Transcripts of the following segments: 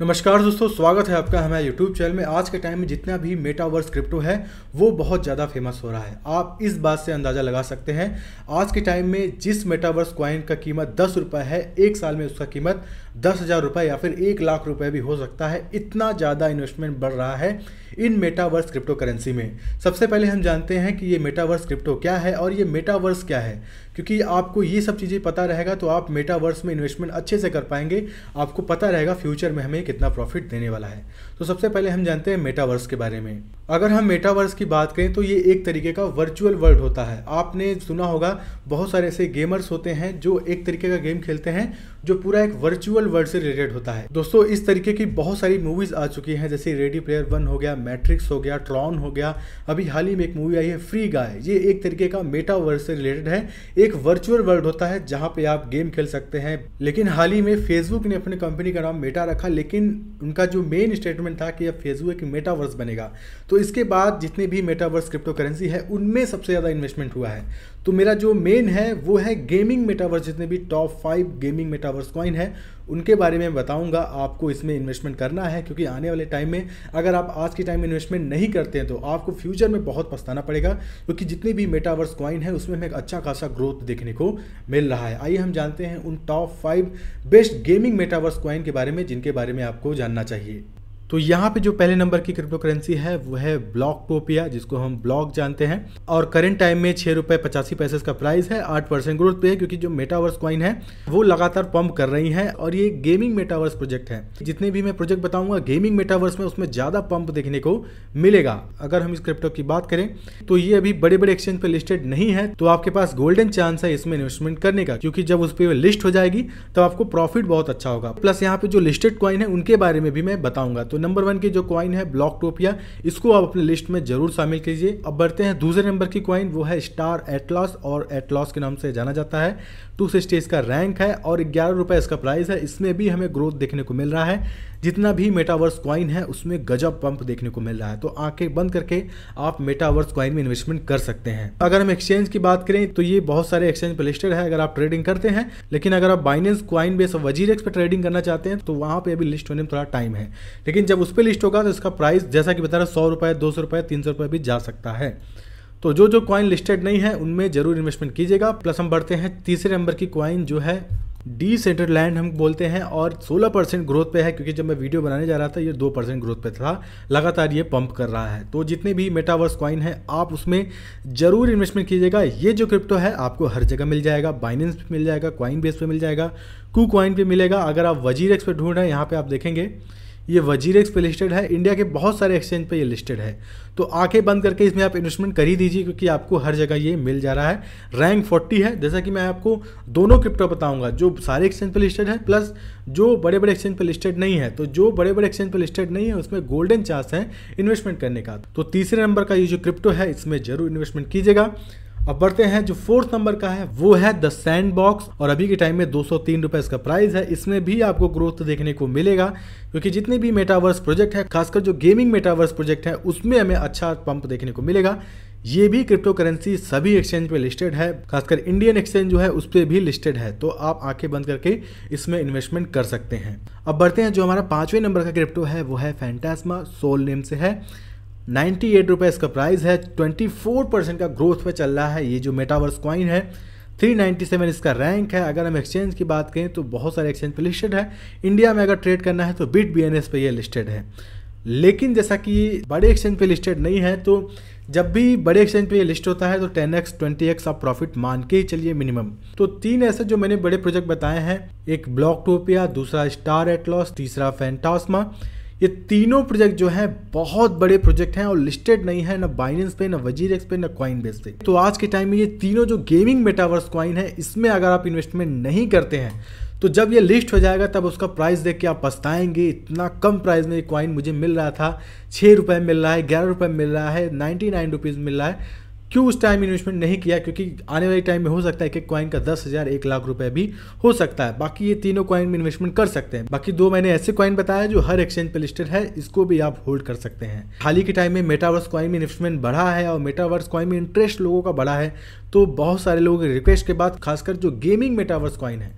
नमस्कार दोस्तों स्वागत है आपका हमारे यूट्यूब चैनल में आज के टाइम में जितना भी मेटावर्स क्रिप्टो है वो बहुत ज़्यादा फेमस हो रहा है आप इस बात से अंदाज़ा लगा सकते हैं आज के टाइम में जिस मेटावर्स क्वाइन का कीमत दस रुपये है एक साल में उसका कीमत दस हज़ार रुपये या फिर एक लाख रुपये भी हो सकता है इतना ज़्यादा इन्वेस्टमेंट बढ़ रहा है इन मेटावर्स क्रिप्टो करेंसी में सबसे पहले हम जानते हैं कि ये मेटावर्स क्रिप्टो क्या है और ये मेटावर्स क्या है क्योंकि आपको ये सब चीज़ें पता रहेगा तो आप मेटावर्स में इन्वेस्टमेंट अच्छे से कर पाएंगे आपको पता रहेगा फ्यूचर में हमें कितना प्रॉफिट देने वाला है तो सबसे पहले हम जानते हैं मेटावर्स के बारे में अगर हम मेटावर्स की बात करें तो ये एक तरीके का वर्चुअल वर्ल्ड होता है आपने सुना होगा बहुत सारे ऐसे गेमर्स होते हैं जो एक तरीके का गेम खेलते हैं जो पूरा एक वर्चुअल वर्ल्ड से रिलेटेड होता है दोस्तों इस तरीके की बहुत सारी मूवीज आ चुकी हैं जैसे रेडी प्लेयर वन हो गया मैट्रिक्स हो गया ट्रॉन हो गया अभी हाल ही में एक मूवी आई है फ्री गाय ये एक तरीके का मेटावर्स से रिलेटेड है एक वर्चुअल वर्ल्ड होता है जहां पे आप गेम खेल सकते हैं लेकिन हाल ही में फेसबुक ने अपनी कंपनी का नाम मेटा रखा लेकिन लेकिन उनका जो मेन स्टेटमेंट था कि अब फेसबुक एक मेटावर्स बनेगा तो इसके बाद जितने भी मेटावर्स क्रिप्टो करेंसी है उनमें सबसे ज़्यादा इन्वेस्टमेंट हुआ है तो मेरा जो मेन है वो है गेमिंग मेटावर्स जितने भी top five gaming metaverse coin है उनके बारे में बताऊंगा आपको इसमें इन्वेस्टमेंट करना है क्योंकि आने वाले टाइम में अगर आप आज के टाइम में इन्वेस्टमेंट नहीं करते हैं तो आपको फ्यूचर में बहुत पछताना पड़ेगा क्योंकि जितनी भी मेटावर्स क्वाइन है उसमें हमें अच्छा खासा ग्रोथ देखने को मिल रहा है आइए हम जानते हैं उन top five best gaming metaverse coin के बारे में जिनके बारे में आपको जानना चाहिए तो यहाँ पे जो पहले नंबर की क्रिप्टो करेंसी है वो है ब्लॉक टोपिया जिसको हम ब्लॉक जानते हैं और करेंट टाइम में छः रुपये पचासी पैसे का प्राइस है आठ परसेंट ग्रोथ पे है क्योंकि जो मेटावर्स क्वाइन है वो लगातार पंप कर रही है और ये गेमिंग मेटावर्स प्रोजेक्ट है जितने भी मैं प्रोजेक्ट बताऊंगा गेमिंग मेटावर्स में उसमें ज़्यादा पंप देखने को मिलेगा अगर हम इस क्रिप्टो की बात करें तो ये अभी बड़े बड़े एक्सचेंज पर लिस्टेड नहीं है तो आपके पास गोल्डन चांस है इसमें इन्वेस्टमेंट करने का क्योंकि जब उस पर लिस्ट हो जाएगी तब आपको प्रॉफिट बहुत अच्छा होगा प्लस यहाँ पे जो लिस्टेड क्वाइन है उनके बारे में भी मैं बताऊंगा तो नंबर वन की जो क्वाइन है ब्लॉक टोपिया इसको आप अपने लिस्ट में जरूर शामिल कीजिए अब बढ़ते हैं दूसरे नंबर की क्वाइन वो है स्टार एटलॉस और एटलॉस के नाम से जाना जाता है टू सिक्सटी इसका रैंक है और ग्यारह रुपये इसका प्राइस है इसमें भी हमें ग्रोथ देखने को मिल रहा है जितना भी मेटावर्स क्वाइन है उसमें गजब पंप देखने को मिल रहा है तो आंखें बंद करके आप मेटावर्स क्वाइन में इन्वेस्टमेंट कर सकते हैं अगर हम एक्सचेंज की बात करें तो ये बहुत सारे एक्सचेंज पर लिस्टेड है अगर आप ट्रेडिंग करते हैं लेकिन अगर आप Binance Coinbase WazirX पर ट्रेडिंग करना चाहते हैं तो वहां पर अभी लिस्ट होने में थोड़ा टाइम है लेकिन जब उस पर लिस्ट होगा तो इसका प्राइस जैसा कि बता रहा सौ रुपये दो सौ रुपये तीन सौ रुपये भी जा सकता है तो जो जो क्वाइन लिस्टेड नहीं है उनमें जरूर इन्वेस्टमेंट कीजिएगा प्लस हम बढ़ते हैं तीसरे नंबर की क्वाइन जो है डी सेंटर लैंड हम बोलते हैं और 16 परसेंट ग्रोथ पे है क्योंकि जब मैं वीडियो बनाने जा रहा था ये 2 परसेंट ग्रोथ पे था लगातार ये पंप कर रहा है तो जितने भी मेटावर्स कॉइन है आप उसमें ज़रूर इन्वेस्टमेंट कीजिएगा ये जो क्रिप्टो है आपको हर जगह मिल जाएगा बाइनेंस पे मिल जाएगा क्वाइन बेस पर मिल जाएगा कू क्वाइन पर मिलेगा अगर आप वजीर एक्सपर्ट ढूंढ रहे हैं यहाँ पर आप देखेंगे ये एक्स पे लिस्टेड है इंडिया के बहुत सारे एक्सचेंज पे ये लिस्टेड है तो आंखें बंद करके इसमें आप इन्वेस्टमेंट कर ही दीजिए क्योंकि आपको हर जगह ये मिल जा रहा है रैंक 40 है जैसा कि मैं आपको दोनों क्रिप्टो बताऊंगा जो सारे एक्सचेंज पे लिस्टेड है प्लस जो बड़े बड़े एक्सचेंज पे लिस्टेड नहीं है तो जो बड़े बड़े एक्सचेंज पे लिस्टेड नहीं है उसमें गोल्डन चांस है इन्वेस्टमेंट करने का तो तीसरे नंबर का ये जो क्रिप्टो है इसमें जरूर इन्वेस्टमेंट कीजिएगा अब बढ़ते हैं जो फोर्थ नंबर का है वो है द सैंड बॉक्स और अभी के टाइम में दो सौ इसका प्राइस है इसमें भी आपको ग्रोथ देखने को मिलेगा क्योंकि जितने भी मेटावर्स प्रोजेक्ट है खासकर जो गेमिंग मेटावर्स प्रोजेक्ट है उसमें हमें अच्छा पंप देखने को मिलेगा ये भी क्रिप्टो करेंसी सभी एक्सचेंज पे लिस्टेड है खासकर इंडियन एक्सचेंज जो है उस पर भी लिस्टेड है तो आप आंखें बंद करके इसमें इन्वेस्टमेंट कर सकते हैं अब बढ़ते हैं जो हमारा पांचवें नंबर का क्रिप्टो है वो है फैंटास्मा सोल नेम से है नाइन्टी एट रुपये इसका प्राइस है ट्वेंटी फोर परसेंट का ग्रोथ पे चल रहा है ये जो मेटावर्स कॉइन है थ्री नाइन्टी सेवन इसका रैंक है अगर हम एक्सचेंज की बात करें तो बहुत सारे एक्सचेंज पे लिस्टेड है इंडिया में अगर ट्रेड करना है तो बिट बी एन एस पे यह लिस्टेड है लेकिन जैसा कि बड़े एक्सचेंज पे लिस्टेड नहीं है तो जब भी बड़े एक्सचेंज पे ये लिस्ट होता है तो 10x 20x आप प्रॉफिट मान के ही चलिए मिनिमम तो तीन ऐसे जो मैंने बड़े प्रोजेक्ट बताए हैं एक ब्लॉक टोपिया दूसरा स्टार एटलॉस तीसरा फैंटास्मा ये तीनों प्रोजेक्ट जो है बहुत बड़े प्रोजेक्ट हैं और लिस्टेड नहीं है ना बाइनेंस पे ना वजीर एक्स पे ना क्वाइन बेस पे तो आज के टाइम में ये तीनों जो गेमिंग मेटावर्स क्वाइन है इसमें अगर आप इन्वेस्टमेंट नहीं करते हैं तो जब ये लिस्ट हो जाएगा तब उसका प्राइस देख के आप पछताएंगे इतना कम प्राइस में ये क्वाइन मुझे मिल रहा था छः रुपये मिल रहा है ग्यारह रुपये मिल रहा है नाइन्टी नाइन रुपीज़ मिल रहा है क्यों उस टाइम इन्वेस्टमेंट नहीं किया क्योंकि आने वाले टाइम में हो सकता है कि कॉइन का दस हज़ार एक लाख रुपए भी हो सकता है बाकी ये तीनों कॉइन में इन्वेस्टमेंट कर सकते हैं बाकी दो मैंने ऐसे कॉइन बताया जो हर एक्सचेंज पर लिस्टेड है इसको भी आप होल्ड कर सकते हैं हाल ही के टाइम में मेटावर्स कॉइन में इन्वेस्टमेंट बढ़ा है और मेटावर्स कॉइन में इंटरेस्ट लोगों का बढ़ा है तो बहुत सारे लोगों की रिक्वेस्ट के बाद खासकर जो गेमिंग मेटावर्स कॉइन है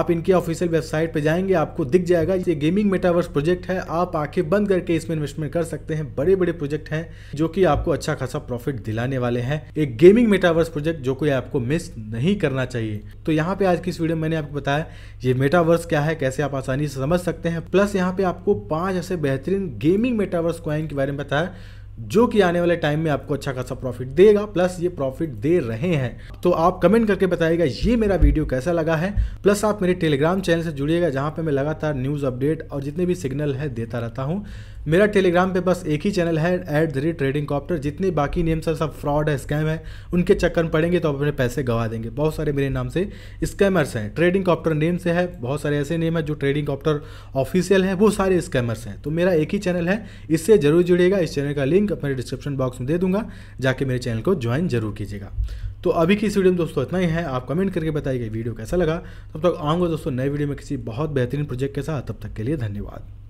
आप इनके ऑफिशियल वेबसाइट पर जाएंगे आपको दिख जाएगा ये गेमिंग मेटावर्स प्रोजेक्ट है आप आंखें बंद करके इसमें इन्वेस्टमेंट कर सकते हैं बड़े बड़े प्रोजेक्ट हैं जो कि आपको अच्छा खासा प्रॉफिट दिलाने वाले हैं एक गेमिंग मेटावर्स प्रोजेक्ट जो कोई आपको मिस नहीं करना चाहिए तो यहाँ पे आज की इस वीडियो में मैंने आपको बताया ये मेटावर्स क्या है कैसे आप आसानी से समझ सकते हैं प्लस यहाँ पे आपको पांच ऐसे बेहतरीन गेमिंग मेटावर्स क्वाइन के बारे में बताया जो कि आने वाले टाइम में आपको अच्छा खासा प्रॉफिट देगा प्लस ये प्रॉफिट दे रहे हैं तो आप कमेंट करके बताइएगा ये मेरा वीडियो कैसा लगा है प्लस आप मेरे टेलीग्राम चैनल से जुड़िएगा जहाँ पर मैं लगातार न्यूज़ अपडेट और जितने भी सिग्नल है देता रहता हूँ मेरा टेलीग्राम पे बस एक ही चैनल है at the rate trading copter जितने बाकी नेम्स सब फ्रॉड है स्कैम है उनके चक्कर में पड़ेंगे तो आप अपने पैसे गवा देंगे बहुत सारे मेरे नाम से स्कैमर्स हैं ट्रेडिंग कॉप्टर नेम से है बहुत सारे ऐसे नेम है जो ट्रेडिंग कॉप्टर ऑफिशियल है वो सारे स्कैमर्स हैं तो मेरा एक ही चैनल है इससे जरूर जुड़िएगा इस चैनल का लिंक अपने डिस्क्रिप्शन बॉक्स में दे दूंगा जाके मेरे चैनल को ज्वाइन जरूर कीजिएगा तो अभी की इस वीडियो में दोस्तों इतना ही है आप कमेंट करके बताइए वीडियो कैसा लगा तब तक आऊँगा दोस्तों नए वीडियो में किसी बहुत बेहतरीन प्रोजेक्ट के साथ तब तक के लिए धन्यवाद